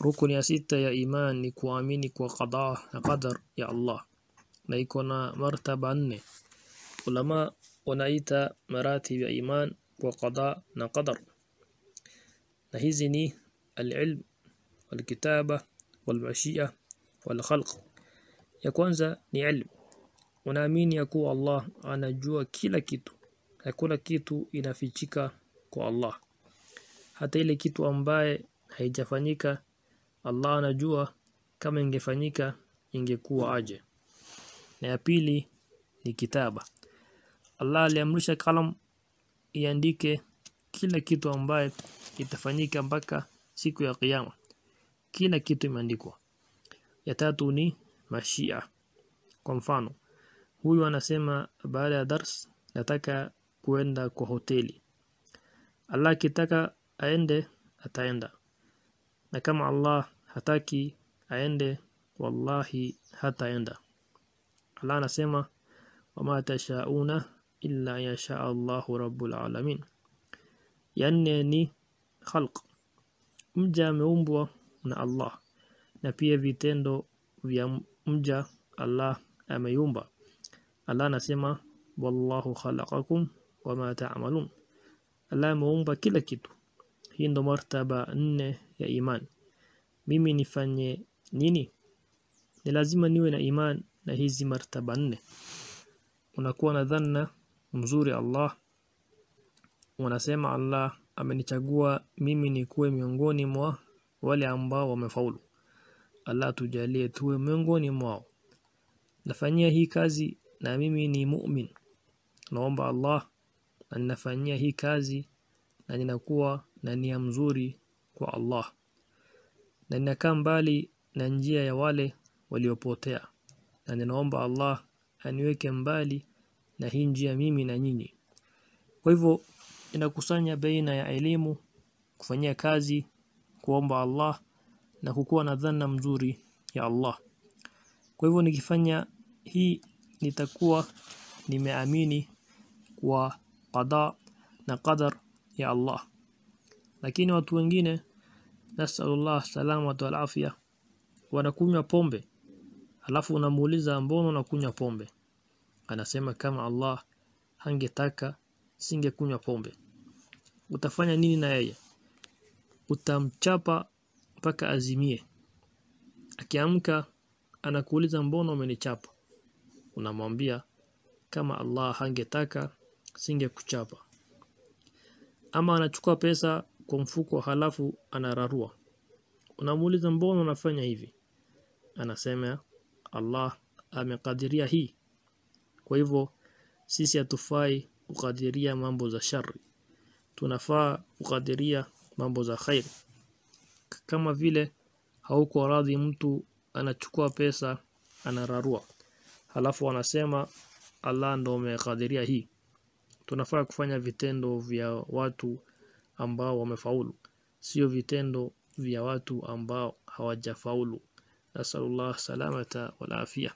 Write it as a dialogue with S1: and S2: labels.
S1: Rukun ya sita ya iman ni kuamini kwa qadaa na qadar ya Allah, na iko na martaba nne. Ulama wanaita maratib ya iman kwa qadaa na qadar, na hizi ni alilm walkitaba walmashia walkhalq. Ya kwanza ni ilm, unaamini ya kuwa Allah anajua kila kitu, hakuna kitu inafichika kwa Allah, hata ile kitu ambaye haijafanyika Allah anajua kama ingefanyika ingekuwa aje na ya pili ni kitaba Allah aliamrisha kalam iandike kila kitu ambaye itafanyika mpaka siku ya kiyama kila kitu imeandikwa ya tatu ni mashia kwa mfano huyu anasema baada ya dars nataka kuenda kwa hoteli Allah akitaka aende ataenda na kama Allah hataki aende wallahi hataenda Allah anasema wama tashauna illa yasha Allahu rabbul alamin yanne ni khalq mja ameumbwa na Allah na pia vitendo vya mja Allah ameiumba Allah anasema wallahu khalaqakum wama ta'malun Allah ameumba kila kitu hii ndo martaba nne ya iman. Mimi nifanye nini? Ni lazima niwe na iman na hizi martaba nne. Unakuwa na dhanna mzuri Allah, unasema Allah amenichagua mimi nikuwe miongoni mwa wale ambao wamefaulu. Allah tujalie tuwe miongoni mwao. Nafanyia hii kazi na mimi ni muumini Naomba Allah na ninafanyia hii kazi na ninakuwa na nia mzuri kwa Allah na ninakaa mbali na njia ya wale waliopotea na ninaomba Allah aniweke mbali na hii njia mimi na nyinyi kwa hivyo inakusanya baina ya elimu kufanyia kazi kuomba Allah na kukuwa na dhana mzuri ya Allah kwa hivyo nikifanya hii nitakuwa nimeamini kwa qada na qadar ya Allah lakini watu wengine nasallallahu salamatu wal afya wanakunywa pombe alafu unamuuliza mbono unakunywa pombe anasema kama Allah hangetaka singekunywa pombe utafanya nini na yeye utamchapa mpaka azimie akiamka anakuuliza mbono umenichapa unamwambia kama Allah hangetaka singekuchapa ama anachukua pesa kwa mfuko halafu anararua unamuuliza mbona unafanya hivi anasema Allah amekadiria hii kwa hivyo sisi hatufai kukadiria mambo za shari tunafaa kukadiria mambo za khair kama vile hauko radhi mtu anachukua pesa anararua halafu anasema Allah ndo amekadiria hii tunafaa kufanya vitendo vya watu ambao wamefaulu, sio vitendo vya watu ambao hawajafaulu. Nasallallahu salamata wal afia.